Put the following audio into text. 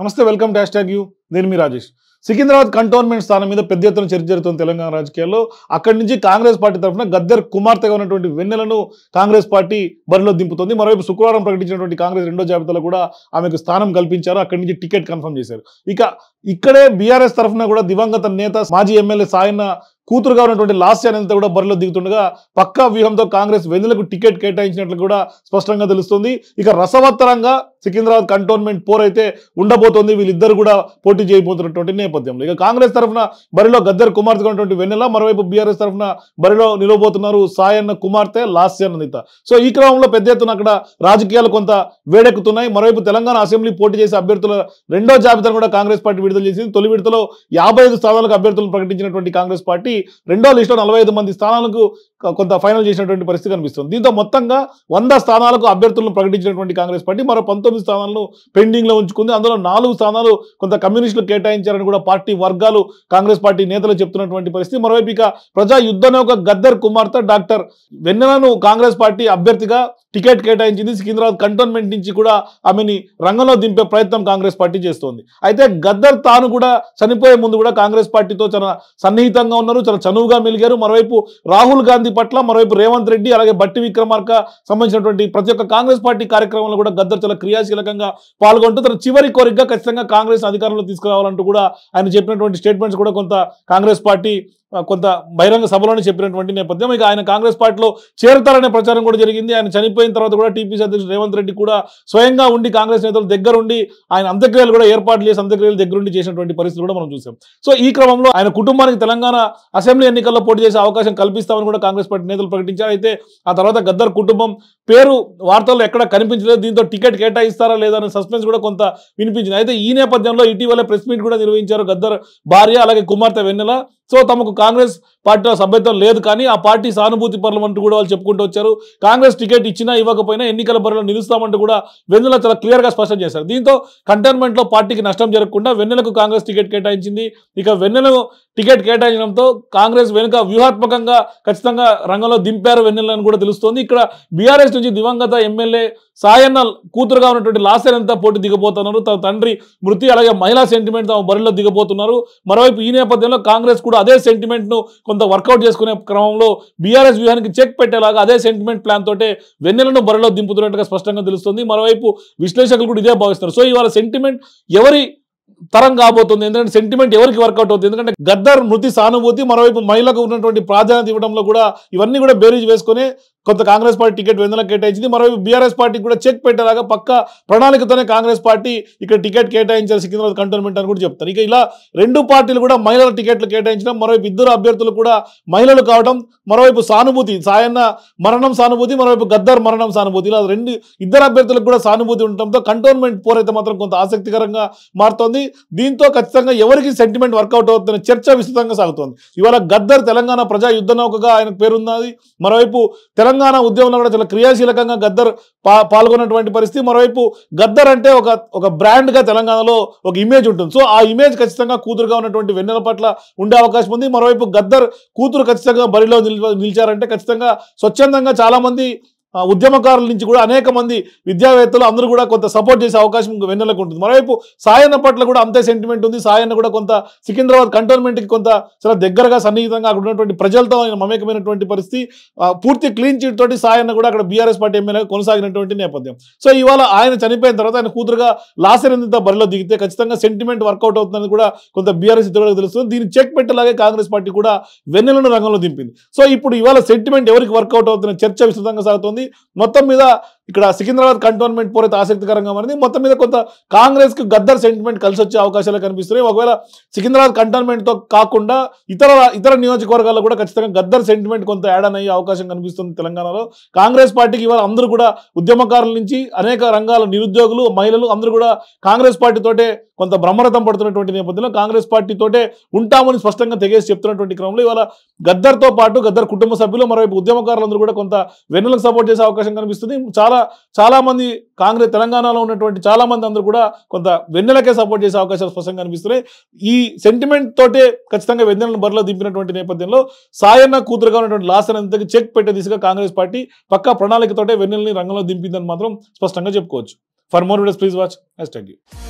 Namaste, welcome, hashtag you. నిర్మి Rajesh Secunderabad cantonment స్థానం మీద పెద్ద ఎత్తున చర్చ జరుగుతుంది తెలంగాణ రాజకీయాల్లో అక్కడి నుంచి కాంగ్రెస్ పార్టీ తరఫున గద్దర్ కుమార్తెగా ఉన్నటువంటి వెన్నెలను కాంగ్రెస్ పార్టీ బరిలో దింపుతుంది మరోవైపు శుక్రవారం ప్రకటించినటువంటి కాంగ్రెస్ రెండో జాబితాలో కూడా ఆమెకు స్థానం కల్పించారు అక్కడి నుంచి టికెట్ కన్ఫర్మ్ చేశారు ఇక ఇక్కడే బీఆర్ఎస్ తరఫున కూడా దివంగత నేత మాజీ ఎమ్మెల్యే సాయన్న కూతురుగా ఉన్నటువంటి లాస్ట్ అనంత కూడా బరిలో దిగుతుండగా పక్కా వ్యూహంతో కాంగ్రెస్ వెన్నెలకు టికెట్ కేటాయించినట్లు కూడా స్పష్టంగా తెలుస్తుంది ఇక రసవత్తరంగా సికింద్రాబాద్ కంటోన్మెంట్ పోర్ అయితే ఉండబోతోంది వీళ్ళిద్దరు కూడా పోటీ పోటీ చేయబోతున్నటువంటి నేపథ్యంలో ఇక కాంగ్రెస్ తరఫున బరిలో గద్దర్ కుమార్తె ఉన్నటువంటి వెన్నెల మరోవైపు బీఆర్ఎస్ తరఫున బరిలో నిలవబోతున్నారు సాయన్న కుమార్తె లాస్యన్న నిత సో ఈ క్రమంలో పెద్ద ఎత్తున అక్కడ రాజకీయాలు కొంత వేడెక్కుతున్నాయి మరోవైపు తెలంగాణ అసెంబ్లీ పోటీ చేసే అభ్యర్థుల రెండో జాబితాను కూడా కాంగ్రెస్ పార్టీ విడుదల చేసింది తొలి విడతలో యాభై స్థానాలకు అభ్యర్థులను ప్రకటించినటువంటి కాంగ్రెస్ పార్టీ రెండో లిస్టులో నలభై మంది స్థానాలకు కొంత ఫైనల్ చేసినటువంటి పరిస్థితి కనిపిస్తుంది దీంతో మొత్తంగా వంద స్థానాలకు అభ్యర్థులను ప్రకటించినటువంటి కాంగ్రెస్ పార్టీ మరో పంతొమ్మిది స్థానాలను పెండింగ్లో ఉంచుకుంది అందులో నాలుగు స్థానాలు కొంత కమ్యూనిస్టులు కేటాయించారని కూడా పార్టీ వర్గాలు కాంగ్రెస్ పార్టీ నేతలు చెప్తున్నటువంటి పరిస్థితి మరోవైపు ఇక ప్రజా యుద్ధ ఒక గద్దర్ కుమార్తె డాక్టర్ వెన్నెలను కాంగ్రెస్ పార్టీ అభ్యర్థిగా టికెట్ కేటాయించింది సికింద్రాబాద్ కంటోన్మెంట్ నుంచి కూడా ఆమెని రంగంలో దింపే ప్రయత్నం కాంగ్రెస్ పార్టీ చేస్తోంది అయితే గద్దర్ తాను కూడా చనిపోయే ముందు కూడా కాంగ్రెస్ పార్టీతో చాలా సన్నిహితంగా ఉన్నారు చాలా చనువుగా మెలిగారు మరోవైపు రాహుల్ గాంధీ పట్ల మరోవైపు రేవంత్ రెడ్డి అలాగే బట్టి విక్రమార్క సంబంధించినటువంటి ప్రతి ఒక్క కాంగ్రెస్ పార్టీ కార్యక్రమంలో కూడా గద్దర్ చాలా క్రియాశీలకంగా పాల్గొంటూ తన చివరి కోరికగా ఖచ్చితంగా కాంగ్రెస్ అధికారంలో తీసుకురావాలంటూ కూడా ఆయన చెప్పినటువంటి స్టేట్మెంట్స్ కూడా కొంత కాంగ్రెస్ పార్టీ కొంత బహిరంగ సభలోనే చెప్పినటువంటి నేపథ్యం ఇక ఆయన కాంగ్రెస్ పార్టీలో చేరతారనే ప్రచారం కూడా జరిగింది ఆయన చనిపోయిన తర్వాత కూడా టీపీసీ అధ్యక్షుడు రేవంత్ రెడ్డి కూడా స్వయంగా ఉండి కాంగ్రెస్ నేతలు దగ్గరుండి ఆయన అంత్యక్రియలు కూడా ఏర్పాట్లు చేసి అంత్యక్రియలు దగ్గరుండి చేసినటువంటి పరిస్థితులు కూడా మనం చూసాం సో ఈ క్రమంలో ఆయన కుటుంబానికి తెలంగాణ అసెంబ్లీ ఎన్నికల్లో పోటీ చేసే అవకాశం కల్పిస్తామని కూడా కాంగ్రెస్ పార్టీ నేతలు ప్రకటించారు అయితే ఆ తర్వాత గద్దర్ కుటుంబం పేరు వార్తల్లో ఎక్కడ కనిపించలేదు దీంతో టికెట్ కేటాయిస్తారా లేదా అనే సస్పెన్స్ కూడా కొంత వినిపించింది అయితే ఈ నేపథ్యంలో ఇటీవల ప్రెస్ మీట్ కూడా నిర్వహించారు గద్దర్ భార్య అలాగే కుమార్తె వెన్నెల సో తమకు కాంగ్రెస్ పార్టీలో సభ్యత్వం లేదు కానీ ఆ పార్టీ సానుభూతి పరులం అంటూ కూడా వాళ్ళు చెప్పుకుంటూ వచ్చారు కాంగ్రెస్ టికెట్ ఇచ్చినా ఇవ్వకపోయినా ఎన్నికల బరిలో నిలుస్తామంటూ కూడా వెన్నెల చాలా క్లియర్గా స్పష్టం చేశారు దీంతో కంటైన్మెంట్లో పార్టీకి నష్టం జరగకుండా వెన్నెలకు కాంగ్రెస్ టికెట్ కేటాయించింది ఇక వెన్నెల టికెట్ కేటాయించడంతో కాంగ్రెస్ వెనుక వ్యూహాత్మకంగా ఖచ్చితంగా రంగంలో దింపారు వెన్నెలని కూడా తెలుస్తోంది ఇక్కడ బీఆర్ఎస్ నుంచి దివంగత ఎమ్మెల్యే సాయన్న కూతురుగా ఉన్నటువంటి లాసెనంతా పోటీ దిగబోతున్నారు తన తండ్రి మృతి అలాగే మహిళా సెంటిమెంట్ తమ బరిలో దిగబోతున్నారు మరోవైపు ఈ నేపథ్యంలో కాంగ్రెస్ కూడా అదే సెంటిమెంట్ను కొంత వర్కౌట్ చేసుకునే క్రమంలో బీఆర్ఎస్ వ్యూహానికి చెక్ పెట్టేలాగా అదే సెంటిమెంట్ ప్లాన్ తోటే వెన్నెలను బరిలో దింపుతున్నట్టుగా స్పష్టంగా తెలుస్తుంది మరోవైపు విశ్లేషకులు కూడా ఇదే భావిస్తారు సో ఇవాళ సెంటిమెంట్ ఎవరి తరం కాబోతుంది ఎందుకంటే సెంటిమెంట్ ఎవరికి వర్కౌట్ అవుతుంది ఎందుకంటే గద్దర్ మృతి సానుభూతి మరోవైపు మహిళకు ఉన్నటువంటి ప్రాధాన్యత ఇవ్వడంలో కూడా ఇవన్నీ కూడా బేరీజ్ వేసుకొని కొంత కాంగ్రెస్ పార్టీ టికెట్ వెందులకు కేటాయించింది మరోవైపు బీఆర్ఎస్ పార్టీకి కూడా చెక్ పెట్టేలాగా పక్క ప్రణాళికతోనే కాంగ్రెస్ పార్టీ ఇక్కడ టికెట్ కేటాయించాలి సికింద్రాబాద్ కంటోన్మెంట్ అని కూడా చెప్తారు ఇక ఇలా రెండు పార్టీలు కూడా మహిళల టికెట్లు కేటాయించడం మరోవైపు ఇద్దరు అభ్యర్థులు కూడా మహిళలు కావడం మరోవైపు సానుభూతి సాయన్న మరణం సానుభూతి మరోవైపు గద్దర్ మరణం సానుభూతి ఇలా రెండు ఇద్దరు అభ్యర్థులకు కూడా సానుభూతి ఉండటంతో కంటోన్మెంట్ పోరైతే మాత్రం కొంత ఆసక్తికరంగా మారుతోంది దీంతో ఖచ్చితంగా ఎవరికి సెంటిమెంట్ వర్కౌట్ అవుతుందని చర్చ విస్తృతంగా సాగుతోంది ఇవాళ గద్దర్ తెలంగాణ ప్రజా యుద్ధ నౌకగా ఆయన పేరున్నది మరోవైపు తెలంగాణ తెలంగాణ ఉద్యమంలో కూడా చాలా క్రియాశీలకంగా గద్దర్ పాల్గొన్నటువంటి పరిస్థితి మరోవైపు గద్దర్ అంటే ఒక ఒక బ్రాండ్గా తెలంగాణలో ఒక ఇమేజ్ ఉంటుంది సో ఆ ఇమేజ్ ఖచ్చితంగా కూతురుగా ఉన్నటువంటి వెన్నెల పట్ల ఉండే అవకాశం ఉంది మరోవైపు గద్దర్ కూతురు ఖచ్చితంగా బరిలో నిలిచారంటే ఖచ్చితంగా స్వచ్ఛందంగా చాలామంది ఉద్యమకారుల నుంచి కూడా అనేక మంది విద్యావేత్తలు అందరూ కూడా కొంత సపోర్ట్ చేసే అవకాశం వెన్నెలకు ఉంటుంది మరోవైపు సాయన్న పట్ల కూడా అంతే సెంటిమెంట్ ఉంది సాయన్న కూడా కొంత సికింద్రాబాద్ కంటోన్మెంట్కి కొంత చాలా దగ్గరగా సన్నిహితంగా అక్కడ ఉన్నటువంటి ప్రజలతో ఆయన మమేకమైనటువంటి పరిస్థితి పూర్తి క్లీన్ చీట్ తోటి సాయన్న కూడా అక్కడ బీఆర్ఎస్ పార్టీ ఎమ్మెల్యే కొనసాగినటువంటి నేపథ్యం సో ఇవాళ ఆయన చనిపోయిన తర్వాత ఆయన కూతురుగా లాసరింత బరిలో దిగితే ఖచ్చితంగా సెంటిమెంట్ వర్కౌట్ అవుతుందని కూడా కొంత బీఆర్ఎస్ ఇతరులకు తెలుస్తుంది దీన్ని చెక్ పెట్టేలాగే కాంగ్రెస్ పార్టీ కూడా వెన్నెలను రంగంలో దింపింది సో ఇప్పుడు ఇవాళ సెంటిమెంట్ ఎవరికి వర్కౌట్ అవుతున్న చర్చ విస్తృతంగా సాగుతుంది మొత్తం మీద ఇక్కడ సికింద్రాబాద్ కంటోన్మెంట్ పోరైతే ఆసక్తికరంగా మారింది మొత్తం మీద కొంత కాంగ్రెస్ కి గద్దర్ సెంటిమెంట్ కలిసి వచ్చే అవకాశాలు కనిపిస్తున్నాయి ఒకవేళ సికింద్రాబాద్ కంటోన్మెంట్ తో కాకుండా ఇతర ఇతర నియోజకవర్గాల్లో కూడా ఖచ్చితంగా గద్దర్ సెంటిమెంట్ కొంత యాడ్ అయ్యే అవకాశం కనిపిస్తుంది తెలంగాణలో కాంగ్రెస్ పార్టీకి ఇవాళ అందరూ కూడా ఉద్యమకారుల నుంచి అనేక రంగాల నిరుద్యోగులు మహిళలు అందరూ కూడా కాంగ్రెస్ పార్టీతోటే కొంత భ్రమరథం పడుతున్నటువంటి నేపథ్యంలో కాంగ్రెస్ పార్టీతోటే ఉంటామని స్పష్టంగా తెగేసి చెప్తున్నటువంటి క్రమంలో ఇవాళ గద్దర్తో పాటు గద్దర్ కుటుంబ సభ్యులు మరోవైపు ఉద్యమకారులందరూ కూడా కొంత వెన్నులకు సపోర్ట్ చేసే అవకాశం కనిపిస్తుంది చాలా చాలా చాలామంది కాంగ్రెస్ తెలంగాణలో ఉన్నటువంటి చాలామంది అందరూ కూడా కొంత వెన్నెలకే సపోర్ట్ చేసే అవకాశాలు స్పష్టంగా అనిపిస్తున్నాయి ఈ సెంటిమెంట్ తోటే ఖచ్చితంగా వెన్నెలను బరిలో దింపినటువంటి నేపథ్యంలో సాయన్న కూతురుగా ఉన్నటువంటి లాసనంతకి చెక్ పెట్టే దిశగా కాంగ్రెస్ పార్టీ పక్కా ప్రణాళికతోటే వెన్నెలని రంగంలో దింపిందని మాత్రం స్పష్టంగా చెప్పుకోవచ్చు for more videos please watch next thank